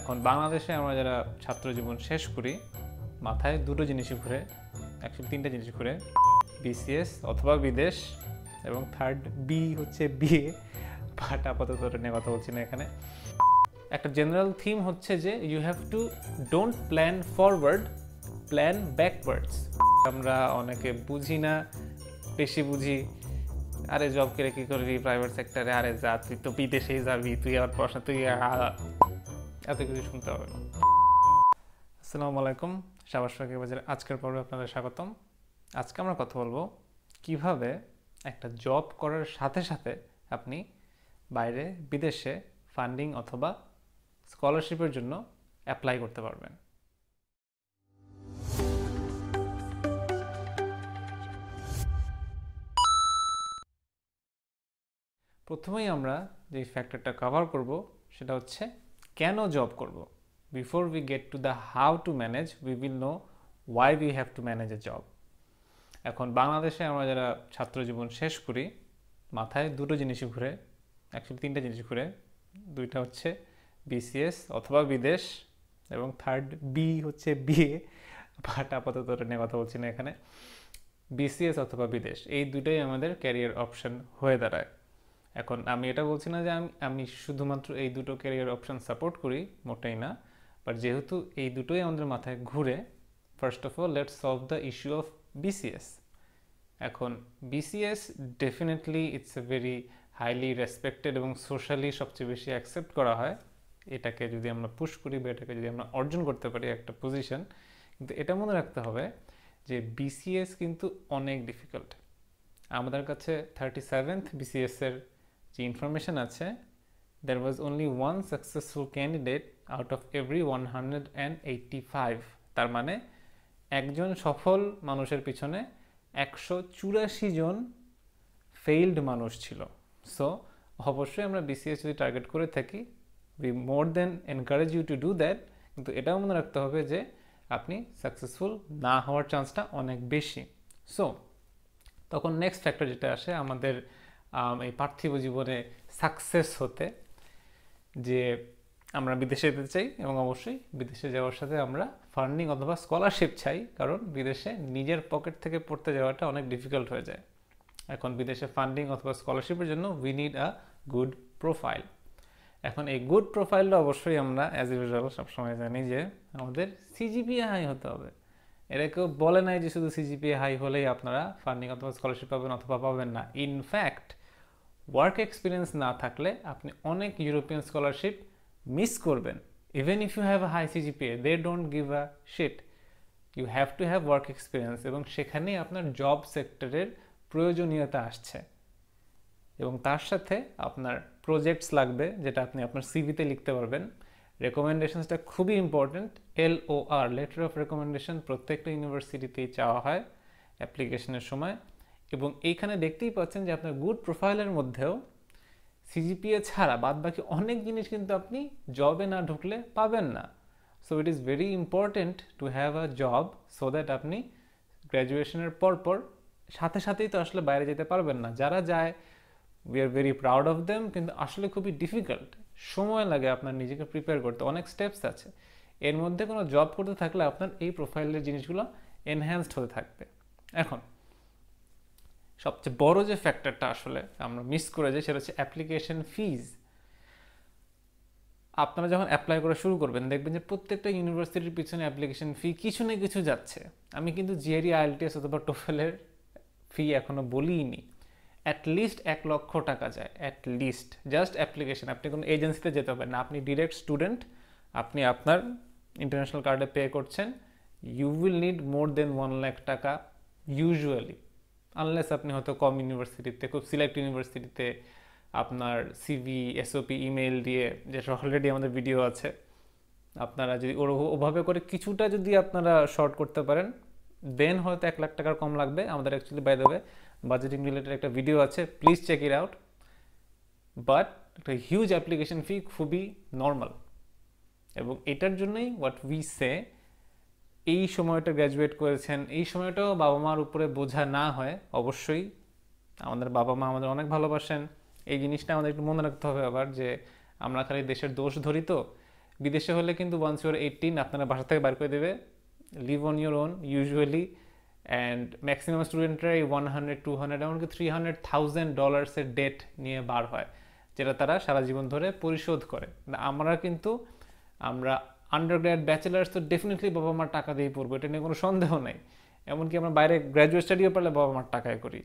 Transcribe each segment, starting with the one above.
এখন বাংলাদেশে আমরা যারা ছাত্র জীবন শেষ করি মাথায় দুটো জিনিসই ঘুরে একশো তিনটা জিনিস ঘুরে বিসিএস অথবা বিদেশ এবং থার্ড বি হচ্ছে বিএ বাট আপাতত নিয়ে কথা বলছি না এখানে একটা জেনারেল থিম হচ্ছে যে you have to don't plan forward plan backwards আমরা অনেকে বুঝি না বেশি বুঝি আরে জব করে কী করবি প্রাইভেট সেক্টরে আরে যা তুই তো বিদেশেই যাবি তুই আবার পড়াশোনা তুই এত কিছু শুনতে হবে না আসসালামু আলাইকুম সাবাস বাজার আজকের পর্বে আপনাদের স্বাগতম আজকে আমরা কথা বলবো কিভাবে একটা জব করার সাথে সাথে আপনি বাইরে বিদেশে ফান্ডিং অথবা স্কলারশিপের জন্য অ্যাপ্লাই করতে পারবেন প্রথমেই আমরা যে ফ্যাক্টরটা কভার করব সেটা হচ্ছে কেন জব করব before we get to the how to manage we will know why we have to manage a job এখন বাংলাদেশে আমরা যারা ছাত্র জীবন শেষ করি মাথায় দুটো জিনিসই ঘুরে অ্যাকচুয়ালি তিনটা জিনিস ঘুরে দুইটা হচ্ছে বিসিএস অথবা বিদেশ এবং থার্ড বি হচ্ছে বিএ বাট আপাতত নিয়ে কথা বলছি না এখানে বিসিএস অথবা বিদেশ এই দুটোই আমাদের ক্যারিয়ার অপশন হয়ে দাঁড়ায় এখন আমি এটা বলছি না যে আমি আমি শুধুমাত্র এই দুটো ক্যারিয়ার অপশান সাপোর্ট করি মোটেই না বাট যেহেতু এই দুটোই আমাদের মাথায় ঘুরে first of all let's solve the issue of BCS এখন BCS definitely it's a very highly respected এবং সোশ্যালি সবচেয়ে বেশি অ্যাকসেপ্ট করা হয় এটাকে যদি আমরা পুশ করি বা এটাকে যদি আমরা অর্জন করতে পারি একটা পজিশন কিন্তু এটা মনে রাখতে হবে যে বিসিএস কিন্তু অনেক ডিফিকাল্ট আমাদের কাছে থার্টি সেভেন্থ বিসিএসের যে ইনফরমেশান আছে successful candidate out of every one hundred and every five তার মানে একজন সফল মানুষের পিছনে একশো চুরাশি জন ফেইল্ড মানুষ ছিল সো অবশ্যই আমরা বিসিএস যদি টার্গেট করে থাকি we more than encourage you to do that কিন্তু এটাও মনে রাখতে হবে যে আপনি সাকসেসফুল না হওয়ার চান্সটা অনেক বেশি সো তখন নেক্সট ফ্যাক্টর যেটা আসে আমাদের এই পার্থিব জীবনে সাকসেস হতে যে আমরা বিদেশে যেতে চাই এবং অবশ্যই বিদেশে যাওয়ার সাথে আমরা ফান্ডিং অথবা স্কলারশিপ চাই কারণ বিদেশে নিজের পকেট থেকে পড়তে যাওয়াটা অনেক ডিফিকাল্ট হয়ে যায় এখন বিদেশে ফান্ডিং অথবা স্কলারশিপের জন্য we need a good profile এখন এই গুড প্রোফাইলটা অবশ্যই আমরা অ্যাজ ইউজুয়াল সবসময় জানি যে আমাদের সিজিপিএ হাই হতে হবে এটা কেউ বলে নাই যে শুধু সিজিপিএ হাই হলেই আপনারা ফান্ডিং অথবা স্কলারশিপ পাবেন অথবা পাবেন না ইনফ্যাক্ট ওয়ার্ক এক্সপিরিয়েন্স না থাকলে আপনি অনেক ইউরোপিয়ান স্কলারশিপ মিস করবেন even if you have high CGPA they don't give a shit you have to have work experience এবং সেখানেই আপনার জব সেক্টরের প্রয়োজনীয়তা আসছে এবং তার সাথে আপনার প্রজেক্টস লাগবে যেটা আপনি আপনার সিভিতে লিখতে পারবেন রেকমেন্ডেশনসটা খুবই important L O R letter of recommendation প্রত্যেকটা ইউনিভার্সিটিতেই চাওয়া হয় অ্যাপ্লিকেশনের সময় এবং এইখানে দেখতেই পাচ্ছেন যে আপনার গুড প্রোফাইলের মধ্যেও সিজিপিএ ছাড়া বাদ বাকি অনেক জিনিস কিন্তু আপনি জবে না ঢুকলে পাবেন না so it is very important to have a job so that আপনি গ্র্যাজুয়েশনের পরপর সাথে সাথেই তো আসলে বাইরে যেতে পারবেন না যারা যায় we are very proud of them কিন্তু আসলে খুবই ডিফিকাল্ট সময় লাগে আপনার নিজেকে প্রিপেয়ার করতে অনেক স্টেপস আছে এর মধ্যে কোনো জব করতে থাকলে আপনার এই প্রোফাইলের জিনিসগুলো এনহ্যান্সড হতে থাকবে এখন সবচেয়ে বড় যে ফ্যাক্টরটা আসলে আমরা মিস করে যাই সেটা হচ্ছে অ্যাপ্লিকেশন ফিজ আপনারা যখন অ্যাপ্লাই করা শুরু করবেন দেখবেন যে প্রত্যেকটা ইউনিভার্সিটির পিছনে অ্যাপ্লিকেশন ফি কিছু না কিছু যাচ্ছে আমি কিন্তু জিআরি আইএলটিএস অথবা টোফেলের ফি এখনও নি অ্যাট লিস্ট এক লক্ষ টাকা যায় লিস্ট জাস্ট অ্যাপ্লিকেশন আপনি কোনো এজেন্সিতে যেতে পারেন না আপনি ডিরেক্ট স্টুডেন্ট আপনি আপনার ইন্টারন্যাশনাল কার্ডে পে করছেন you will need more than one lakh taka usually unless আপনি হয়তো কম ইউনিভার্সিটিতে খুব সিলেক্ট ইউনিভার্সিটিতে আপনার সিভি এসওপি ইমেল দিয়ে যেটা অলরেডি আমাদের ভিডিও আছে আপনারা যদি ওভাবে করে কিছুটা যদি আপনারা শর্ট করতে পারেন দেন হয়তো এক লাখ টাকার কম লাগবে আমাদের actually by the way budgeting related একটা ভিডিও আছে please check it out but একটা হিউজ অ্যাপ্লিকেশন ফি খুবই নর্মাল এবং এটার জন্যই হোয়াট উই সে এই সময়টা গ্র্যাজুয়েট করেছেন এই সময়টাও বাবা মার উপরে বোঝা না হয় অবশ্যই আমাদের বাবা মা আমাদের অনেক ভালোবাসেন এই জিনিসটা আমাদের একটু মনে রাখতে হবে আবার যে আমরা খালি দেশের দোষ ধরি তো বিদেশে হলে কিন্তু ওয়ান্স ইউর এইটিন আপনারা বাসা থেকে বার করে দেবে live on your own usually and maximum স্টুডেন্টরা এই ওয়ান হান্ড্রেড টু হান্ড্রেড এমনকি থ্রি হান্ড্রেড থাউজেন্ড ডলার্সের ডেট নিয়ে বার হয় যেটা তারা সারা জীবন ধরে পরিশোধ করে আমরা কিন্তু আমরা আন্ডারগ্রেড ব্যাচেলার্স তো ডেফিনেটলি বাবা মার টাকা দিয়ে পড়বো এটা নিয়ে কোনো সন্দেহ নাই এমনকি আমরা বাইরে গ্র্যাজুয়েট স্টাডিও পারলে বাবা মার টাকায় করি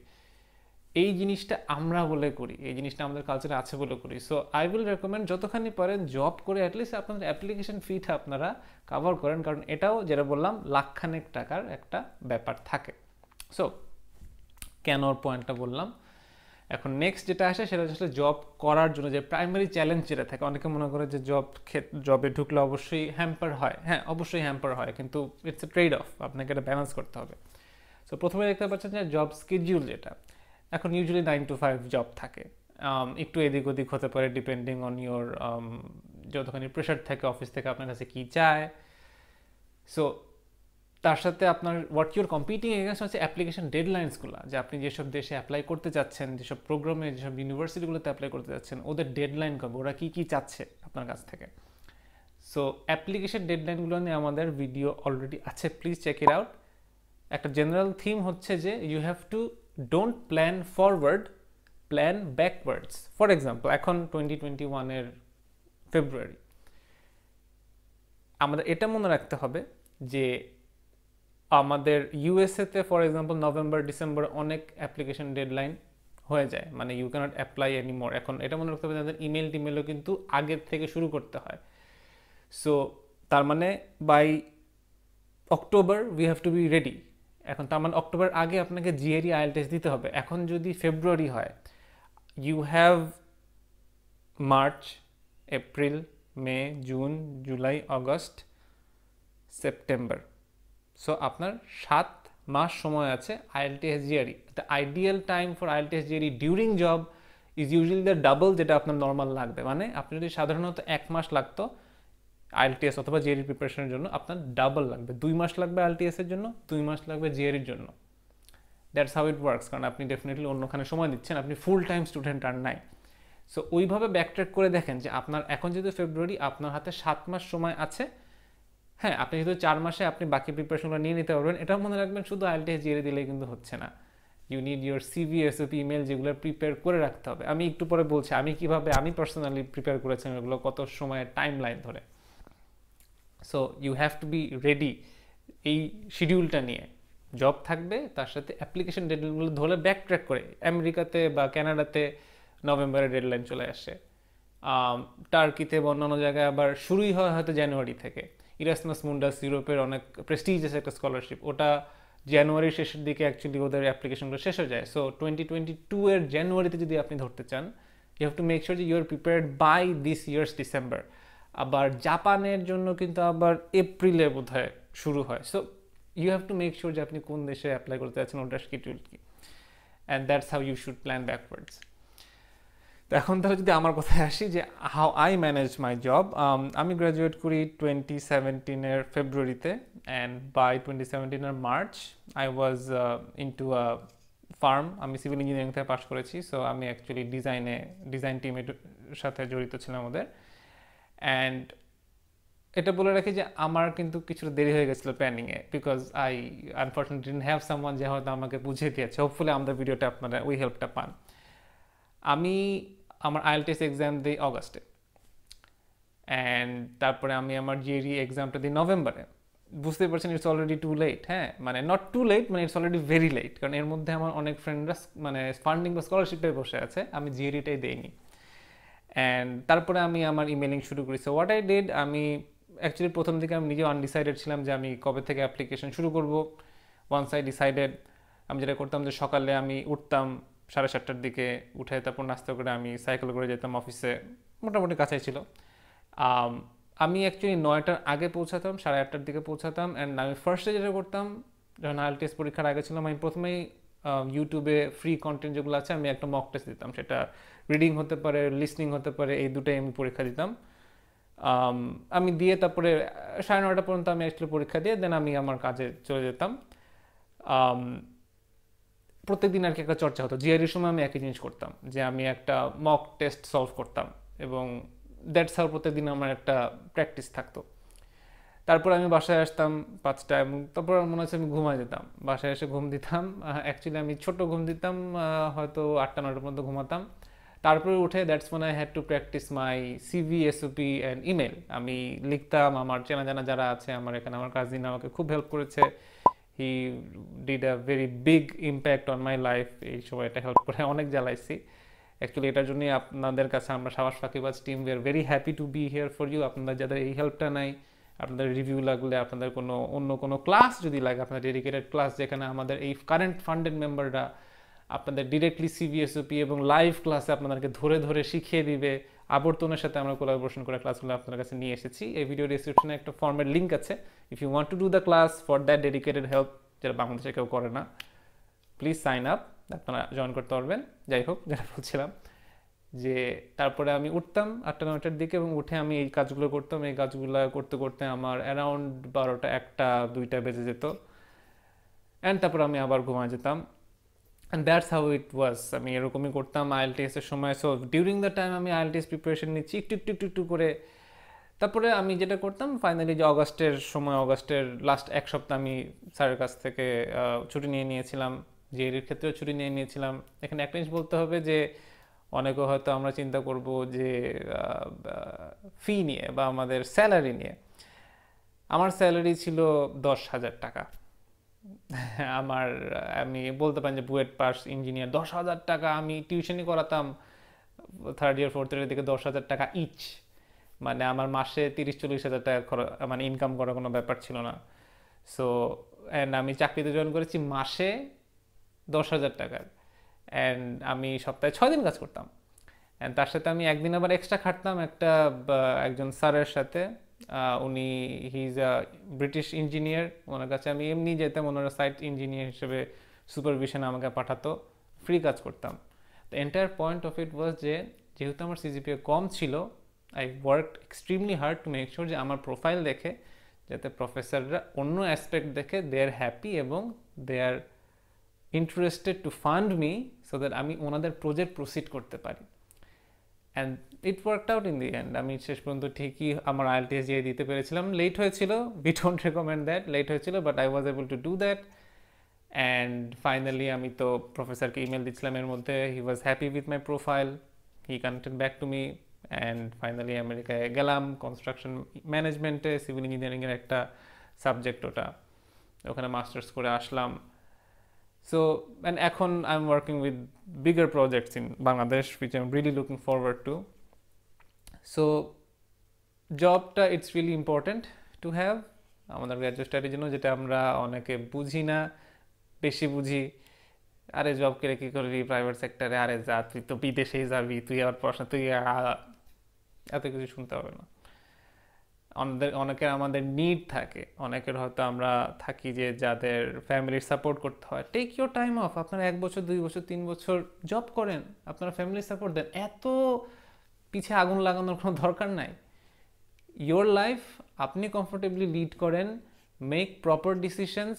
এই জিনিসটা আমরা বলে করি এই জিনিসটা আমাদের কালচারে আছে বলে করি সো আই উইল রেকমেন্ড যতখানি পারেন জব করে অ্যাটলিস্ট আপনাদের অ্যাপ্লিকেশন ফিটা আপনারা কাভার করেন কারণ এটাও যেটা বললাম লাখখানেক টাকার একটা ব্যাপার থাকে সো কেনর পয়েন্টটা বললাম এখন নেক্সট যেটা আসে সেটা আসলে জব করার জন্য যে প্রাইমারি চ্যালেঞ্জ যেটা থাকে অনেকে মনে করে যে জব জবে ঢুকলে অবশ্যই হ্যাম্পার হয় হ্যাঁ অবশ্যই হ্যাম্পার হয় কিন্তু ইটস এ ট্রেড অফ আপনাকে এটা ব্যালেন্স করতে হবে সো প্রথমে দেখতে পাচ্ছেন যে জব স্কেডিউল যেটা এখন usually nine to five job থাকে um, একটু এদিক ওদিক হতে পারে ডিপেন্ডিং অন ইউর যতখানি প্রেশার থাকে অফিস থেকে আপনার কাছে কী চায় সো তার সাথে আপনার হোয়াট ইউর কম্পিটিং এগেনস্ট হচ্ছে অ্যাপ্লিকেশন ডেডলাইন্সগুলো যে আপনি যেসব দেশে অ্যাপ্লাই করতে যাচ্ছেন যেসব প্রোগ্রামে যেসব ইউনিভার্সিটিগুলোতে অ্যাপ্লাই করতে যাচ্ছেন ওদের ডেডলাইন কবে ওরা কী কী চাচ্ছে আপনার কাছ থেকে সো অ্যাপ্লিকেশন ডেডলাইনগুলো নিয়ে আমাদের ভিডিও অলরেডি আছে প্লিজ চেক ইট আউট একটা জেনারেল থিম হচ্ছে যে you have to don't plan forward plan backwards for example এখন টোয়েন্টি টোয়েন্টি ওয়ানের ফেব্রুয়ারি আমাদের এটা মনে রাখতে হবে যে আমাদের ইউএসএতে ফর এক্সাম্পল নভেম্বর ডিসেম্বর অনেক অ্যাপ্লিকেশন ডেডলাইন হয়ে যায় মানে you cannot apply any more এখন এটা মনে রাখতে হবে তাদের ইমেল টিমেলও কিন্তু আগের থেকে শুরু করতে হয় সো তার মানে by October we have to be ready এখন তার মানে অক্টোবর আগে আপনাকে জিআরই আইএল টেস্ট দিতে হবে এখন যদি ফেব্রুয়ারি হয় you have March April May June July August September so আপনার সাত মাস সময় আছে IELTS GRE the ideal time for IELTS GRE during job is usually the double যেটা আপনার নর্মাল লাগবে মানে আপনি যদি সাধারণত এক মাস লাগতো আইএলটিএস অথবা জিআরির e প্রিপারেশনের জন্য আপনার ডাবল লাগবে দুই মাস লাগবে আইএলটিএসের জন্য দুই মাস লাগবে জিআরির e জন্য দ্যাটস হাউ ইট ওয়ার্কস কারণ আপনি ডেফিনেটলি অন্যখানে সময় দিচ্ছেন আপনি ফুল টাইম স্টুডেন্ট আর নাই সো ওইভাবে ব্যাকট্র্যাক করে দেখেন যে আপনার এখন যেহেতু ফেব্রুয়ারি আপনার হাতে সাত মাস সময় আছে হ্যাঁ আপনি যেহেতু চার মাসে আপনি বাকি প্রিপারেশনগুলো নিয়ে নিতে পারবেন এটা মনে রাখবেন শুধু আইএলটিএস জিআরি e দিলে কিন্তু হচ্ছে না you need your CV SOP email যেগুলো প্রিপেয়ার করে রাখতে হবে আমি একটু পরে বলছি আমি কিভাবে আমি পার্সোনালি প্রিপেয়ার করেছিলাম এগুলো কত সময় টাইম লাইন ধরে so you have to be ready এই শিডিউলটা নিয়ে জব থাকবে তার সাথে অ্যাপ্লিকেশন ডেডলাইনগুলো ধরে ব্যাক ট্র্যাক করে আমেরিকাতে বা ক্যানাডাতে নভেম্বরে ডেডলাইন চলে আসে টার্কিতে বা অন্যান্য জায়গায় আবার শুরুই হয় হয়তো জানুয়ারি থেকে ইরাসমাস মুন্ডাস ইউরোপের অনেক আছে একটা স্কলারশিপ ওটা জানুয়ারির শেষের দিকে অ্যাকচুয়ালি ওদের অ্যাপ্লিকেশনগুলো শেষ হয়ে যায় সো টোয়েন্টি টোয়েন্টি টু এর জানুয়ারিতে যদি আপনি ধরতে চান you have to make sure যে you are prepared by this years December আবার জাপানের জন্য কিন্তু আবার এপ্রিলে বোধ শুরু হয় so you have to make sure যে আপনি কোন দেশে অ্যাপ্লাই করতে যাচ্ছেন ওটার স্কিডিউল কি and that's how you should plan backwards তো এখন তাহলে যদি আমার কথায় আসি যে how I manage my job আমি গ্র্যাজুয়েট করি টোয়েন্টি সেভেন্টিনের ফেব্রুয়ারিতে অ্যান্ড বাই টোয়েন্টি সেভেন্টিনের March I was in to firm আমি সিভিল ইঞ্জিনিয়ারিং থেকে পাশ করেছি সো আমি অ্যাকচুয়ালি ডিজাইনে ডিজাইন টিমের সাথে জড়িত ছিলাম ওদের অ্যান্ড এটা বলে রাখি যে আমার কিন্তু কিছুটা দেরি হয়ে গেছিলো প্ল্যানিংয়ে because I unfortunately didn't have someone যে হয়তো আমাকে বুঝিয়ে দিয়েছে হোপফুলি আমাদের ভিডিওটা আপনারা ওই হেল্পটা পান আমি আমার আইএলটিএস এক্সাম দিই অগাস্টে অ্যান্ড তারপরে আমি আমার জিএরি এক্সামটা e দিই নভেম্বরে বুঝতে পারছেন ইটস অলরেডি টু লেট হ্যাঁ মানে নট টু লেট মানে ইটস অলরেডি ভেরি লেট কারণ এর মধ্যে আমার অনেক ফ্রেন্ডরা মানে ফান্ডিং বা স্কলারশিপটাই বসে আছে আমি জিএরিটাই e দেইনি অ্যান্ড তারপরে আমি আমার ইমেলিং শুরু করি হোয়াট আই ডিড আমি অ্যাকচুয়ালি প্রথম দিকে আমি নিজেও আনডিসাইডেড ছিলাম যে আমি কবে থেকে অ্যাপ্লিকেশন শুরু করব ওয়ান্স আই ডিসাইডেড আমি যেটা করতাম যে সকালে আমি উঠতাম সাড়ে সাতটার দিকে উঠে তারপর নাস্তা করে আমি সাইকেল করে যেতাম অফিসে মোটামুটি কাছে ছিল আমি অ্যাকচুয়ালি নয়টার আগে পৌঁছাতাম সাড়ে আটটার দিকে পৌঁছাতাম অ্যান্ড আমি ফার্স্টে যেটা করতাম যখন আইএল টেস্ট পরীক্ষার আগে ছিলাম আমি প্রথমেই ইউটিউবে ফ্রি কন্টেন্ট যেগুলো আছে আমি একটা মক টেস্ট দিতাম সেটা রিডিং হতে পারে লিসনিং হতে পারে এই দুটাই আমি পরীক্ষা দিতাম আমি দিয়ে তারপরে সাড়ে নটা পর্যন্ত আমি আসলে পরীক্ষা দিয়ে দেন আমি আমার কাজে চলে যেতাম প্রত্যেকদিন আর কি একটা চর্চা হতো জিআরির সময় আমি একই জিনিস করতাম যে আমি একটা মক টেস্ট সলভ করতাম এবং দ্যাটস হাউ প্রত্যেকদিন আমার একটা প্র্যাকটিস থাকতো তারপর আমি বাসায় আসতাম পাঁচটা এবং তারপর মনে হচ্ছে আমি ঘুমায় যেতাম বাসায় এসে ঘুম দিতাম অ্যাকচুয়ালি আমি ছোট ঘুম দিতাম হয়তো আটটা নটা পর্যন্ত ঘুমাতাম তারপরে উঠে that's one I had to practice my CV SOP and email আমি লিখতাম আমার চেনা জানা যারা আছে আমার এখানে আমার কাজিন আমাকে খুব হেল্প করেছে he did a very big impact on my life এই সময় এটা হেল্প করে অনেক জ্বালাইছি অ্যাকচুয়ালি এটার জন্যই আপনাদের কাছে আমরা সাবাস ফাঁকিবাজ team we are very happy to be here for you আপনাদের যাদের এই হেল্পটা নাই আপনাদের রিভিউ লাগলে আপনাদের কোনো অন্য কোনো ক্লাস যদি লাগে আপনার ডেডিকেটেড ক্লাস যেখানে আমাদের এই কারেন্ট ফান্ডেড মেম্বাররা আপনাদের ডিরেক্টলি সিবিএসওপি এবং লাইভ ক্লাসে আপনাদেরকে ধরে ধরে শিখিয়ে দিবে আবর্তনের সাথে আমরা কোলাবোরেশন করে ক্লাসগুলো আপনার কাছে নিয়ে এসেছি এই ভিডিও ডিসক্রিপশনে একটা ফর্মের লিঙ্ক আছে if you want to do the class for that dedicated help যারা বাংলাদেশে কেউ করে না প্লিজ সাইন আপ আপনারা জয়েন করতে পারবেন যাই হোক যেটা বলছিলাম যে তারপরে আমি উঠতাম আটটা নটার দিকে এবং উঠে আমি এই কাজগুলো করতাম এই কাজগুলো করতে করতে আমার অ্যারাউন্ড বারোটা একটা দুইটা বেজে যেত অ্যান্ড তারপর আমি আবার ঘুমা যেতাম and that's how it was আমি এরকমই করতাম আইএলটিএসের সময় সো ডিউরিং দ্য টাইম আমি আইএলটিএস প্রিপারেশন নিচ্ছি একটু একটু একটু একটু করে তারপরে আমি যেটা করতাম ফাইনালি যে অগাস্টের সময় অগাস্টের লাস্ট এক সপ্তাহ আমি স্যারের কাছ থেকে ছুটি নিয়ে নিয়েছিলাম এর ক্ষেত্রেও ছুটি নিয়ে নিয়েছিলাম এখানে একটা জিনিস বলতে হবে যে অনেকে হয়তো আমরা চিন্তা করব যে ফি নিয়ে বা আমাদের স্যালারি নিয়ে আমার স্যালারি ছিল দশ হাজার টাকা আমার আমি বলতে পারেন যে বুয়েট পাস ইঞ্জিনিয়ার দশ হাজার টাকা আমি টিউশনই করাতাম থার্ড ইয়ার ফোর্থ ইয়ারের দিকে দশ হাজার টাকা ইচ মানে আমার মাসে তিরিশ চল্লিশ হাজার টাকা মানে ইনকাম করার কোনো ব্যাপার ছিল না সো অ্যান্ড আমি চাকরিতে জয়েন করেছি মাসে দশ হাজার টাকার অ্যান্ড আমি সপ্তাহে ছয় দিন কাজ করতাম অ্যান্ড তার সাথে আমি একদিন আবার এক্সট্রা খাটতাম একটা একজন স্যারের সাথে উনি he is a British engineer ওনার কাছে আমি এমনি যেতাম ওনারা সাইট ইঞ্জিনিয়ার হিসেবে সুপারভিশন আমাকে পাঠাতো ফ্রি কাজ করতাম the entire point of it was যে যেহেতু আমার সিজিপিএ কম ছিল I work extremely hard to make sure যে আমার প্রোফাইল দেখে যাতে প্রফেসররা অন্য অ্যাসপেক্ট দেখে দে আর হ্যাপি এবং they are interested to fund me so that আমি ওনাদের প্রজেক্ট প্রসিড করতে পারি and it worked out in the end আমি শেষ পর্যন্ত ঠিকই আমার আইএলটিএস দিয়ে দিতে পেরেছিলাম লেট হয়েছিল we don't recommend that late হয়েছিল but I was able to do that and finally আমি তো প্রফেসরকে ইমেল দিচ্ছিলাম এর মধ্যে he was happy with my profile he connected back to me and finally আমেরিকায় গেলাম কনস্ট্রাকশন ম্যানেজমেন্টে সিভিল ইঞ্জিনিয়ারিংয়ের একটা সাবজেক্ট ওটা ওখানে মাস্টার্স করে আসলাম So, and Econ, I'm working with bigger projects in Bangladesh, which I'm really looking forward to. So, জবটা it's really important to have আমাদের গ্র্যাজুয়েট স্টাডির জন্য যেটা আমরা অনেকে বুঝি না বেশি বুঝি আরে জব করে কী করবি প্রাইভেট সেক্টরে আরে যা তুই তো বিদেশেই যাবি তুই আবার পড়াশোনা তুই এত কিছু শুনতে হবে না আমাদের অনেকের আমাদের নিড থাকে অনেকের হয়তো আমরা থাকি যে যাদের ফ্যামিলির সাপোর্ট করতে হয় টেক ইউর টাইম অফ আপনারা এক বছর দুই বছর তিন বছর জব করেন আপনারা ফ্যামিলির সাপোর্ট দেন এত পিছিয়ে আগুন লাগানোর কোনো দরকার নাই ইয়োর লাইফ আপনি কমফোর্টেবলি লিড করেন মেক প্রপার ডিসিশনস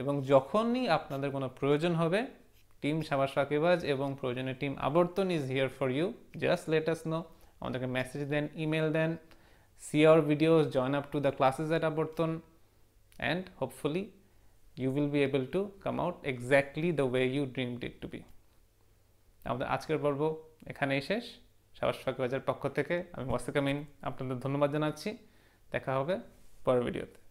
এবং যখনই আপনাদের কোনো প্রয়োজন হবে টিম সাবাস রাকিবাজ এবং প্রয়োজনীয় team Abartan is here for you just let us know আমাদেরকে মেসেজ দেন ইমেল দেন see our videos, join up to the classes at Aborton and hopefully you will be able to come out exactly the way you dreamed it to be. আমাদের আজকের পর্ব এখানেই শেষ সাবাস ফাঁকিবাজার পক্ষ থেকে আমি ওয়াসিক আমিন আপনাদের ধন্যবাদ জানাচ্ছি দেখা হবে পরের ভিডিওতে